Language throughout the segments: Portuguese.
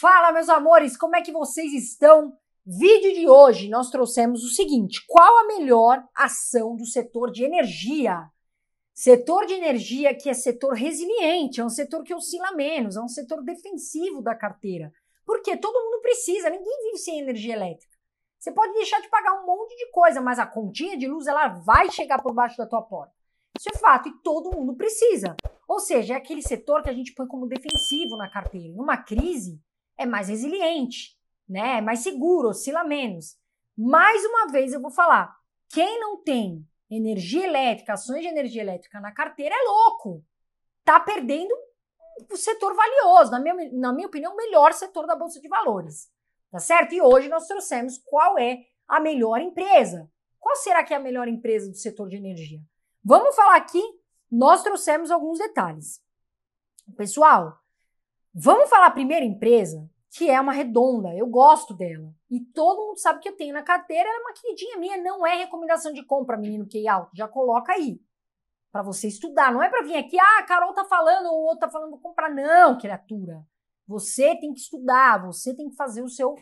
Fala, meus amores, como é que vocês estão? Vídeo de hoje nós trouxemos o seguinte: qual a melhor ação do setor de energia? Setor de energia que é setor resiliente, é um setor que oscila menos, é um setor defensivo da carteira. Porque todo mundo precisa, ninguém vive sem energia elétrica. Você pode deixar de pagar um monte de coisa, mas a continha de luz ela vai chegar por baixo da tua porta. Isso é fato e todo mundo precisa. Ou seja, é aquele setor que a gente põe como defensivo na carteira. Numa crise, é mais resiliente, né? É mais seguro, oscila menos. Mais uma vez eu vou falar, quem não tem energia elétrica, ações de energia elétrica na carteira é louco. Tá perdendo o setor valioso, na minha, na minha opinião, o melhor setor da bolsa de valores. Tá certo? E hoje nós trouxemos qual é a melhor empresa. Qual será que é a melhor empresa do setor de energia? Vamos falar aqui, nós trouxemos alguns detalhes. Pessoal, Vamos falar a primeira empresa, que é uma redonda, eu gosto dela. E todo mundo sabe que eu tenho na carteira, ela é uma queridinha minha, não é recomendação de compra, menino que alto, já coloca aí. Para você estudar, não é para vir aqui, ah, a Carol tá falando, ou o outro tá falando, comprar. Não, criatura. Você tem que estudar, você tem que fazer o seu,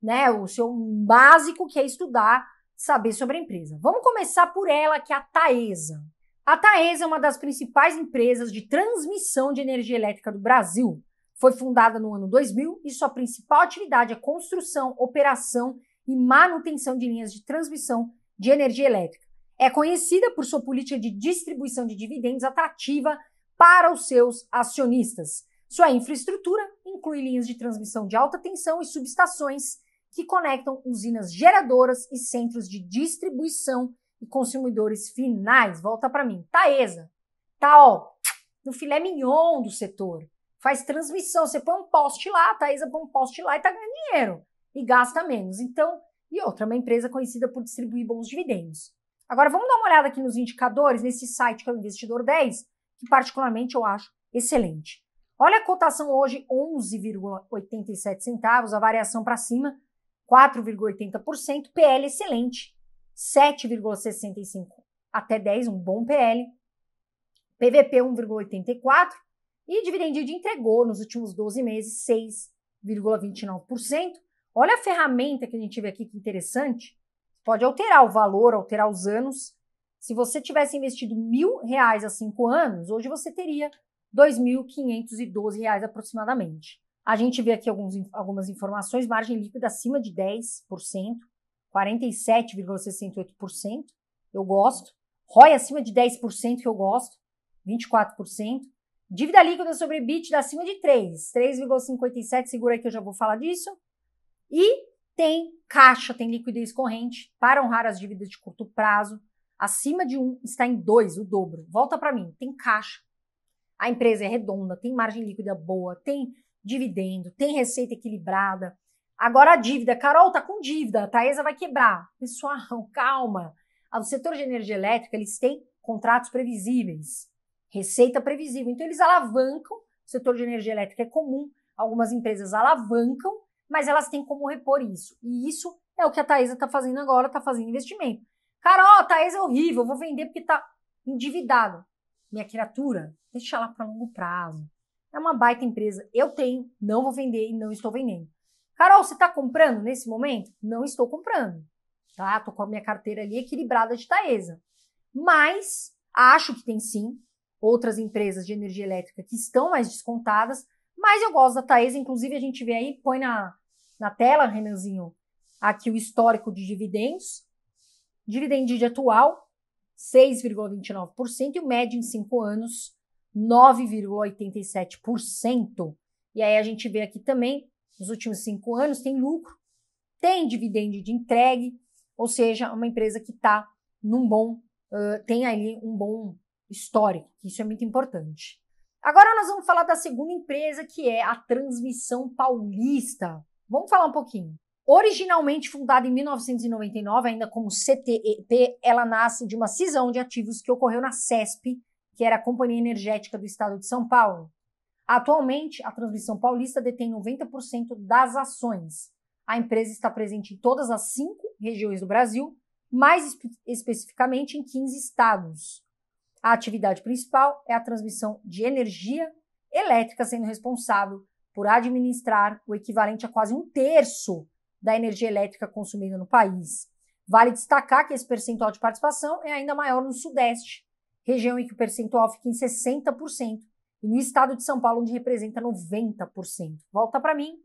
né, o seu básico que é estudar, saber sobre a empresa. Vamos começar por ela, que é a Taesa. A Taesa é uma das principais empresas de transmissão de energia elétrica do Brasil foi fundada no ano 2000 e sua principal atividade é construção, operação e manutenção de linhas de transmissão de energia elétrica. É conhecida por sua política de distribuição de dividendos atrativa para os seus acionistas. Sua infraestrutura inclui linhas de transmissão de alta tensão e subestações que conectam usinas geradoras e centros de distribuição e consumidores finais. Volta para mim. Taesa. Tá, ó, no filé mignon do setor faz transmissão. Você põe um poste lá, a Taísa põe um poste lá e tá ganhando dinheiro. E gasta menos. Então, e outra, é uma empresa conhecida por distribuir bons dividendos. Agora, vamos dar uma olhada aqui nos indicadores, nesse site que é o Investidor 10, que particularmente eu acho excelente. Olha a cotação hoje, 11,87 centavos, a variação para cima, 4,80%, PL excelente, 7,65 até 10, um bom PL. PVP 1,84, e dividend yield entregou nos últimos 12 meses 6,29%. Olha a ferramenta que a gente vê aqui que interessante. Pode alterar o valor, alterar os anos. Se você tivesse investido mil reais há cinco anos, hoje você teria R$ 2.512 aproximadamente. A gente vê aqui alguns, algumas informações, margem líquida acima de 10%, 47,68%, eu gosto. ROI acima de 10%, que eu gosto, 24%. Dívida líquida sobre EBITDA acima de 3, 3,57, segura aí que eu já vou falar disso. E tem caixa, tem liquidez corrente para honrar as dívidas de curto prazo. Acima de 1 um, está em 2, o dobro. Volta para mim, tem caixa. A empresa é redonda, tem margem líquida boa, tem dividendo, tem receita equilibrada. Agora a dívida, Carol tá com dívida, a Taesa vai quebrar. Pessoal, calma. O setor de energia elétrica, eles têm contratos previsíveis receita previsível. Então, eles alavancam, o setor de energia elétrica é comum, algumas empresas alavancam, mas elas têm como repor isso. E isso é o que a Taesa está fazendo agora, está fazendo investimento. Carol, a Taesa é horrível, vou vender porque está endividado. Minha criatura, deixa lá para longo prazo. É uma baita empresa. Eu tenho, não vou vender e não estou vendendo. Carol, você está comprando nesse momento? Não estou comprando. Tá? Tô com a minha carteira ali equilibrada de Taesa. Mas acho que tem sim outras empresas de energia elétrica que estão mais descontadas, mas eu gosto da Taesa, inclusive a gente vê aí, põe na, na tela, Renanzinho, aqui o histórico de dividendos, dividend atual, 6,29%, e o médio em 5 anos, 9,87%. E aí a gente vê aqui também, nos últimos 5 anos, tem lucro, tem dividendo de entregue, ou seja, uma empresa que está num bom, uh, tem ali um bom histórico, isso é muito importante. Agora nós vamos falar da segunda empresa, que é a Transmissão Paulista. Vamos falar um pouquinho. Originalmente fundada em 1999, ainda como CTEP, ela nasce de uma cisão de ativos que ocorreu na CESP, que era a Companhia Energética do Estado de São Paulo. Atualmente, a Transmissão Paulista detém 90% das ações. A empresa está presente em todas as cinco regiões do Brasil, mais espe especificamente em 15 estados. A atividade principal é a transmissão de energia elétrica, sendo responsável por administrar o equivalente a quase um terço da energia elétrica consumida no país. Vale destacar que esse percentual de participação é ainda maior no Sudeste, região em que o percentual fica em 60%, e no estado de São Paulo, onde representa 90%. Volta para mim.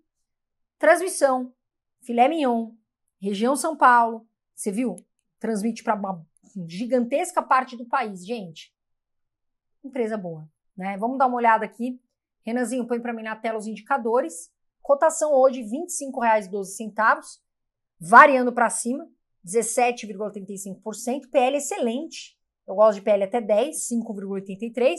Transmissão, filé mignon, região São Paulo. Você viu? Transmite para uma Assim, gigantesca parte do país. Gente, empresa boa. Né? Vamos dar uma olhada aqui. Renanzinho, põe para mim na tela os indicadores. Cotação hoje R$ 25,12, variando para cima, 17,35%. PL excelente. Eu gosto de PL até 10, 5,83.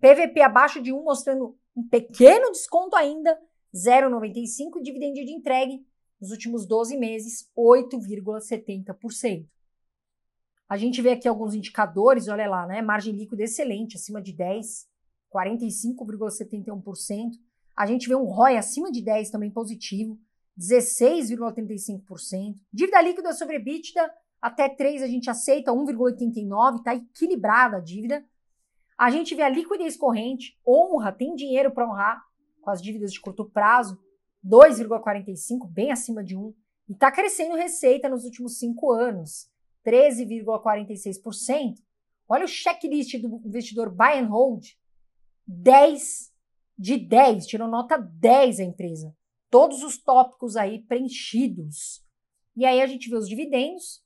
PVP abaixo de 1, mostrando um pequeno desconto ainda, 0,95. Dividendo de entregue nos últimos 12 meses, 8,70%. A gente vê aqui alguns indicadores, olha lá, né? Margem líquida excelente, acima de 10, 45,71%. A gente vê um ROI acima de 10 também positivo, 16,35%. Dívida líquida sobre EBITDA, até 3 a gente aceita, 1,89, está equilibrada a dívida. A gente vê a liquidez corrente, honra, tem dinheiro para honrar com as dívidas de curto prazo, 2,45, bem acima de 1. E está crescendo receita nos últimos cinco anos. 13,46%, olha o checklist do investidor buy and hold, 10 de 10, tirou nota 10 a empresa. Todos os tópicos aí preenchidos. E aí a gente vê os dividendos,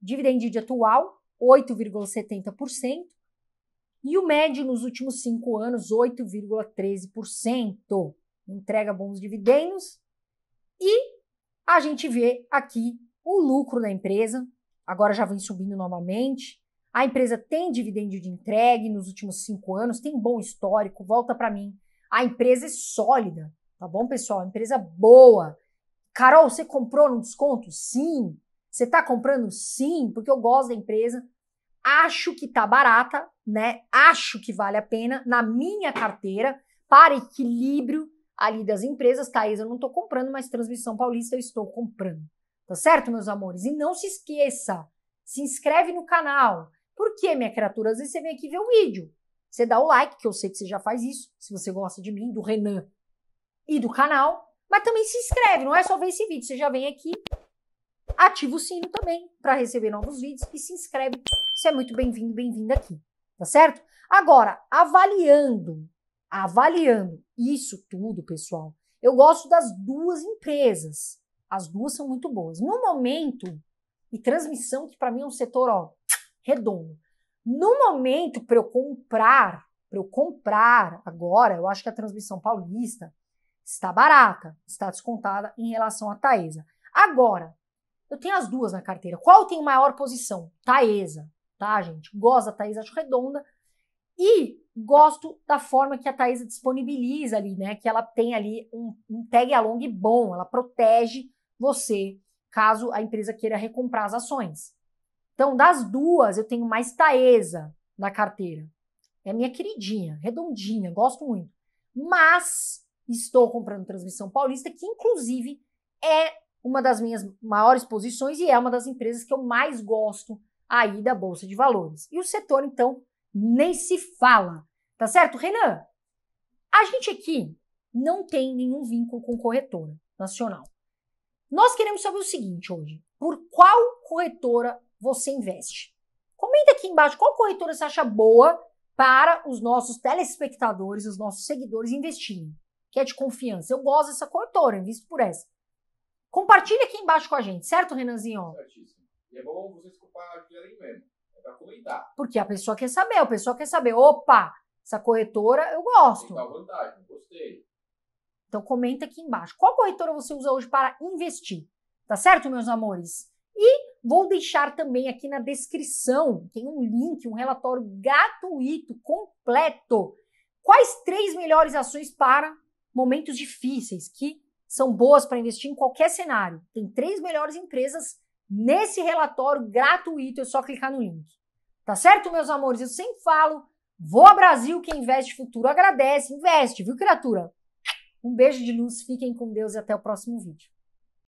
dividend de atual, 8,70%, e o médio nos últimos cinco anos, 8,13%. Entrega bons dividendos. E a gente vê aqui o lucro da empresa, agora já vem subindo novamente. A empresa tem dividendo de entregue nos últimos cinco anos, tem bom histórico, volta para mim. A empresa é sólida, tá bom, pessoal? empresa boa. Carol, você comprou num desconto? Sim. Você está comprando? Sim, porque eu gosto da empresa. Acho que tá barata, né? Acho que vale a pena na minha carteira para equilíbrio ali das empresas. Thaís, eu não estou comprando, mas Transmissão Paulista eu estou comprando. Tá certo, meus amores? E não se esqueça, se inscreve no canal. Por minha criatura? Às vezes você vem aqui ver o vídeo. Você dá o like, que eu sei que você já faz isso, se você gosta de mim, do Renan e do canal. Mas também se inscreve, não é só ver esse vídeo. Você já vem aqui, ativa o sino também para receber novos vídeos e se inscreve. Você é muito bem-vindo, bem-vinda aqui, tá certo? Agora, avaliando, avaliando isso tudo, pessoal, eu gosto das duas empresas. As duas são muito boas. No momento, e transmissão, que para mim é um setor ó, redondo. No momento, para eu comprar, para eu comprar agora, eu acho que a transmissão paulista está barata, está descontada em relação à Taesa. Agora, eu tenho as duas na carteira. Qual tem maior posição? Taesa, tá, gente? Gosto da Taesa, acho redonda. E gosto da forma que a Taesa disponibiliza ali, né? Que ela tem ali um, um tag along bom, ela protege você, caso a empresa queira recomprar as ações. Então, das duas, eu tenho mais Taesa na carteira. É minha queridinha, redondinha, gosto muito. Mas estou comprando Transmissão Paulista, que inclusive é uma das minhas maiores posições e é uma das empresas que eu mais gosto aí da bolsa de valores. E o setor então nem se fala, tá certo, Renan? A gente aqui não tem nenhum vínculo com corretora nacional. Nós queremos saber o seguinte hoje: por qual corretora você investe? Comenta aqui embaixo qual corretora você acha boa para os nossos telespectadores, os nossos seguidores investirem, que é de confiança. Eu gosto dessa corretora, invisto por essa. Compartilha aqui embaixo com a gente, certo, Renanzinho? Certíssimo. E é bom vocês compartilharem mesmo, é para comentar. Porque a pessoa quer saber, a pessoa quer saber, opa, essa corretora eu gosto. Tem vantagem, gostei. Então comenta aqui embaixo. Qual corretora você usa hoje para investir? Tá certo, meus amores? E vou deixar também aqui na descrição, tem um link, um relatório gratuito, completo. Quais três melhores ações para momentos difíceis que são boas para investir em qualquer cenário. Tem três melhores empresas nesse relatório gratuito, é só clicar no link. Tá certo, meus amores? Eu sempre falo, vou ao Brasil, quem investe futuro agradece, investe, viu, criatura? Um beijo de luz, fiquem com Deus e até o próximo vídeo.